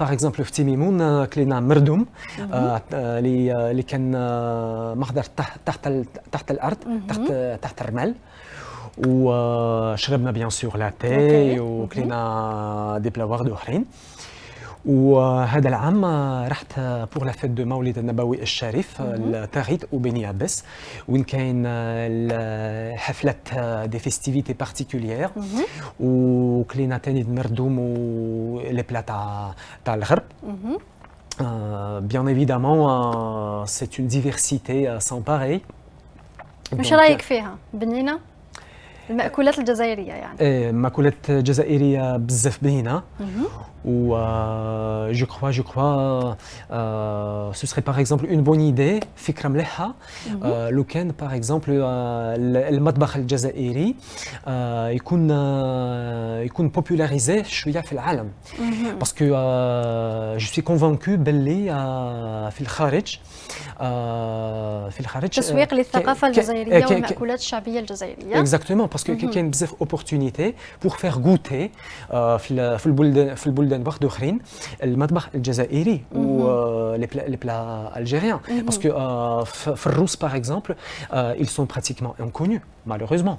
باغ اكزومبل في تيميمون كلينا مردوم اللي اللي كان مخدر تحت تحت الارض تحت تحت الرمال وشربنا بيان سور لاتاي وكلينا دي بلاوار اخرين وهذا العام رحت بور لا فيت دو مولد النبوي الشريف لتاغيت وبني عباس وين كاين حفلات دي فيستيفيتي بارتيكوليير وكلينا تاني دمردوم ولي بلا تاع تاع الغرب بيان ايفيدامون سي اون ديفيرسيتي سان باغي واش رايك فيها بنينه المأكولات الجزائرية يعني ايه مأكولات جزائرية بزاف بهنا و آه، جو كخوا جو كخوا سو سري باغ اكزومبل اون بون ايدي فكرة مليحة آه، لو كان باغ اكزومبل آه، المطبخ الجزائري يكون يكون بوبولاريزي شوية في العالم باسكو جو سوي كونفانكو باللي في الخارج في الخارج تسويق للثقافة الجزائرية والمأكولات الشعبية الجزائرية اكزاكتومون Parce que mhm. quelqu'un a une opportunité pour faire goûter, euh, euh, dans le boulevard dans le matbah al-Jaza'iri ou mhm. euh, les plats algériens. Mhm. Parce que, par exemple, ils sont pratiquement inconnus, malheureusement.